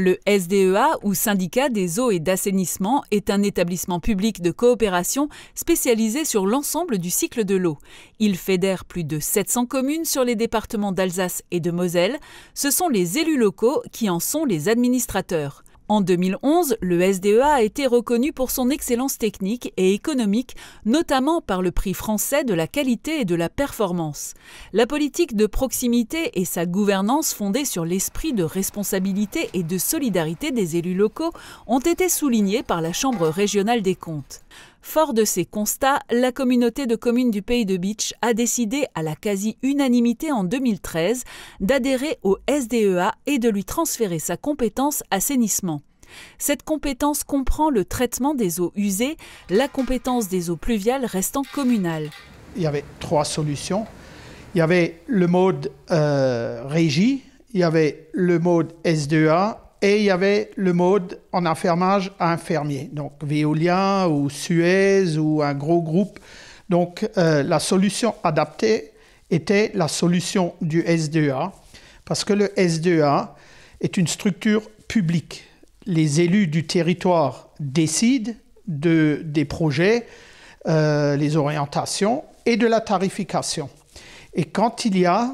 Le SDEA, ou syndicat des eaux et d'assainissement, est un établissement public de coopération spécialisé sur l'ensemble du cycle de l'eau. Il fédère plus de 700 communes sur les départements d'Alsace et de Moselle. Ce sont les élus locaux qui en sont les administrateurs. En 2011, le SDEA a été reconnu pour son excellence technique et économique, notamment par le prix français de la qualité et de la performance. La politique de proximité et sa gouvernance fondée sur l'esprit de responsabilité et de solidarité des élus locaux ont été soulignés par la Chambre régionale des comptes. Fort de ces constats, la communauté de communes du pays de Beach a décidé à la quasi-unanimité en 2013 d'adhérer au SDEA et de lui transférer sa compétence assainissement. Cette compétence comprend le traitement des eaux usées, la compétence des eaux pluviales restant communale. Il y avait trois solutions. Il y avait le mode euh, régie, il y avait le mode SDEA et il y avait le mode en enfermage à un donc Veolia ou Suez ou un gros groupe. Donc euh, la solution adaptée était la solution du SDA parce que le SDA est une structure publique. Les élus du territoire décident de, des projets, euh, les orientations et de la tarification. Et quand il y a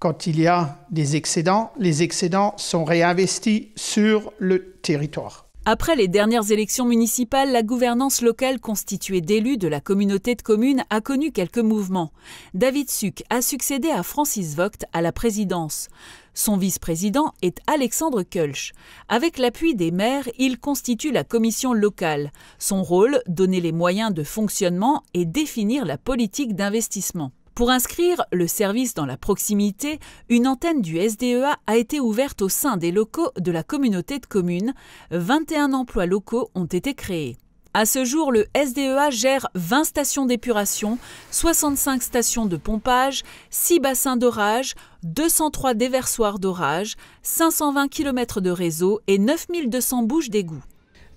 quand il y a des excédents, les excédents sont réinvestis sur le territoire. Après les dernières élections municipales, la gouvernance locale constituée d'élus de la communauté de communes a connu quelques mouvements. David Suc a succédé à Francis Vogt à la présidence. Son vice-président est Alexandre Kölsch. Avec l'appui des maires, il constitue la commission locale. Son rôle, donner les moyens de fonctionnement et définir la politique d'investissement. Pour inscrire le service dans la proximité, une antenne du SDEA a été ouverte au sein des locaux de la communauté de communes. 21 emplois locaux ont été créés. À ce jour, le SDEA gère 20 stations d'épuration, 65 stations de pompage, 6 bassins d'orage, 203 déversoirs d'orage, 520 km de réseau et 9200 bouches d'égouts.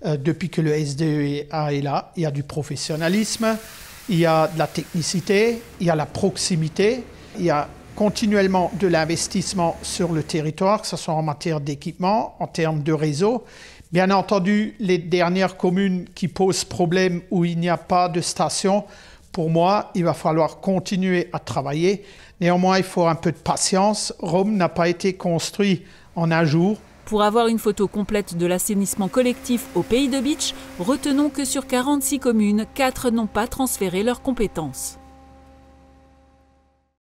Euh, depuis que le SDEA est là, il y a du professionnalisme, il y a de la technicité, il y a la proximité, il y a continuellement de l'investissement sur le territoire, que ce soit en matière d'équipement, en termes de réseau. Bien entendu, les dernières communes qui posent problème où il n'y a pas de station, pour moi, il va falloir continuer à travailler. Néanmoins, il faut un peu de patience. Rome n'a pas été construit en un jour. Pour avoir une photo complète de l'assainissement collectif au pays de Beach, retenons que sur 46 communes, 4 n'ont pas transféré leurs compétences.